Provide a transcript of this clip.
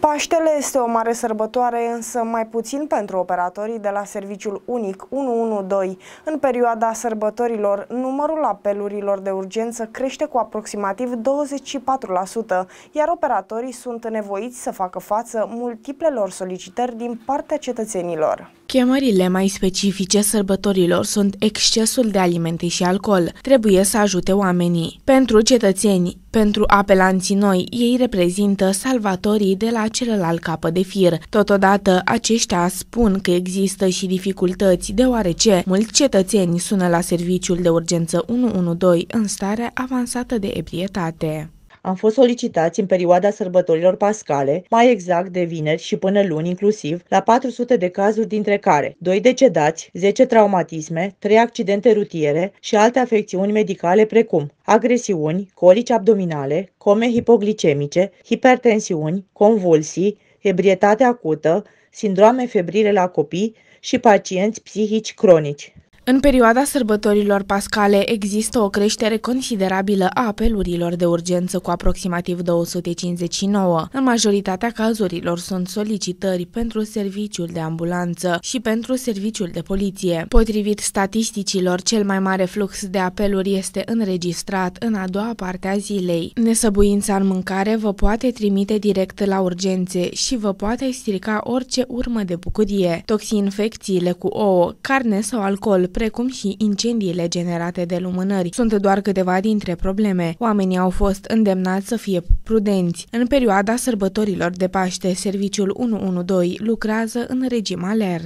Paștele este o mare sărbătoare, însă mai puțin pentru operatorii de la serviciul unic 112. În perioada sărbătorilor, numărul apelurilor de urgență crește cu aproximativ 24%, iar operatorii sunt nevoiți să facă față multiplelor solicitări din partea cetățenilor. Chemările mai specifice sărbătorilor sunt excesul de alimente și alcool. Trebuie să ajute oamenii. Pentru cetățeni, pentru apelanții noi, ei reprezintă salvatorii de la celălalt capă de fir. Totodată, aceștia spun că există și dificultăți, deoarece mulți cetățeni sună la serviciul de urgență 112 în stare avansată de ebrietate am fost solicitați în perioada sărbătorilor pascale, mai exact de vineri și până luni inclusiv, la 400 de cazuri, dintre care 2 decedați, 10 traumatisme, 3 accidente rutiere și alte afecțiuni medicale precum agresiuni, colici abdominale, come hipoglicemice, hipertensiuni, convulsii, ebrietate acută, sindrome febrile la copii și pacienți psihici cronici. În perioada sărbătorilor pascale există o creștere considerabilă a apelurilor de urgență cu aproximativ 259. În majoritatea cazurilor sunt solicitări pentru serviciul de ambulanță și pentru serviciul de poliție. Potrivit statisticilor, cel mai mare flux de apeluri este înregistrat în a doua parte a zilei. Nesăbuința în mâncare vă poate trimite direct la urgențe și vă poate strica orice urmă de bucurie. Toxinfecțiile cu ouă, carne sau alcool precum și incendiile generate de lumânări. Sunt doar câteva dintre probleme. Oamenii au fost îndemnați să fie prudenți. În perioada sărbătorilor de Paște, serviciul 112 lucrează în regim alert.